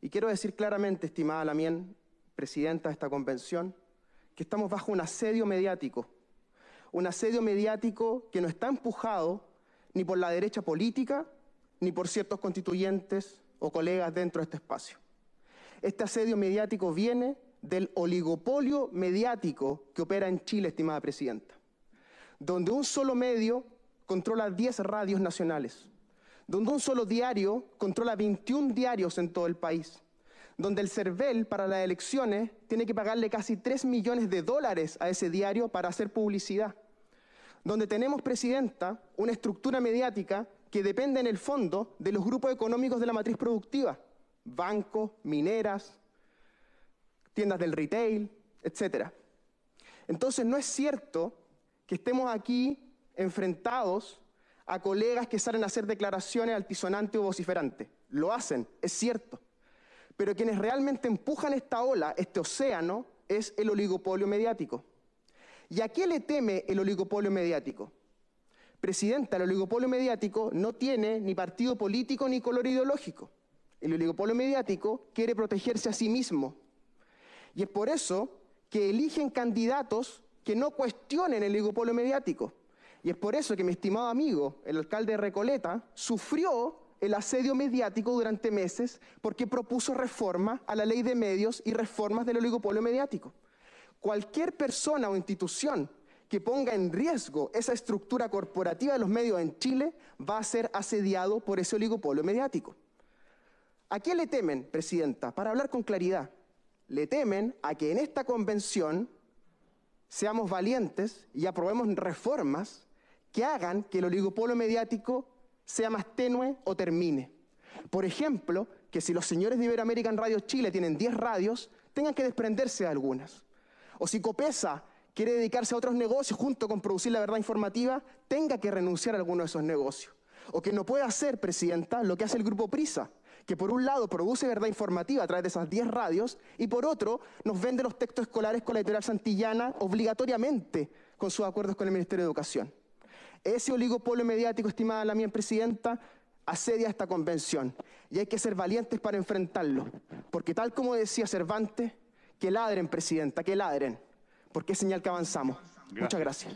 Y quiero decir claramente, estimada Lamien, presidenta de esta convención, que estamos bajo un asedio mediático, un asedio mediático que no está empujado ni por la derecha política, ni por ciertos constituyentes o colegas dentro de este espacio. Este asedio mediático viene del oligopolio mediático que opera en Chile, estimada presidenta, donde un solo medio controla 10 radios nacionales donde un solo diario controla 21 diarios en todo el país, donde el CERVEL para las elecciones tiene que pagarle casi 3 millones de dólares a ese diario para hacer publicidad, donde tenemos, Presidenta, una estructura mediática que depende en el fondo de los grupos económicos de la matriz productiva, bancos, mineras, tiendas del retail, etc. Entonces no es cierto que estemos aquí enfrentados a colegas que salen a hacer declaraciones altisonantes o vociferantes. Lo hacen, es cierto. Pero quienes realmente empujan esta ola, este océano, es el oligopolio mediático. ¿Y a qué le teme el oligopolio mediático? Presidenta, el oligopolio mediático no tiene ni partido político ni color ideológico. El oligopolio mediático quiere protegerse a sí mismo. Y es por eso que eligen candidatos que no cuestionen el oligopolio mediático. Y es por eso que mi estimado amigo, el alcalde Recoleta, sufrió el asedio mediático durante meses porque propuso reformas a la ley de medios y reformas del oligopolio mediático. Cualquier persona o institución que ponga en riesgo esa estructura corporativa de los medios en Chile va a ser asediado por ese oligopolio mediático. ¿A qué le temen, Presidenta? Para hablar con claridad, le temen a que en esta convención seamos valientes y aprobemos reformas que hagan que el oligopolo mediático sea más tenue o termine. Por ejemplo, que si los señores de Iberoamérica en Radio Chile tienen 10 radios, tengan que desprenderse de algunas. O si Copesa quiere dedicarse a otros negocios junto con producir la verdad informativa, tenga que renunciar a alguno de esos negocios. O que no pueda hacer, Presidenta, lo que hace el Grupo Prisa, que por un lado produce verdad informativa a través de esas 10 radios y por otro nos vende los textos escolares con la editorial Santillana obligatoriamente con sus acuerdos con el Ministerio de Educación. Ese oligopolio mediático, estimada la mía presidenta, asedia esta convención y hay que ser valientes para enfrentarlo, porque tal como decía Cervantes, que ladren, presidenta, que ladren, porque es señal que avanzamos. Muchas gracias.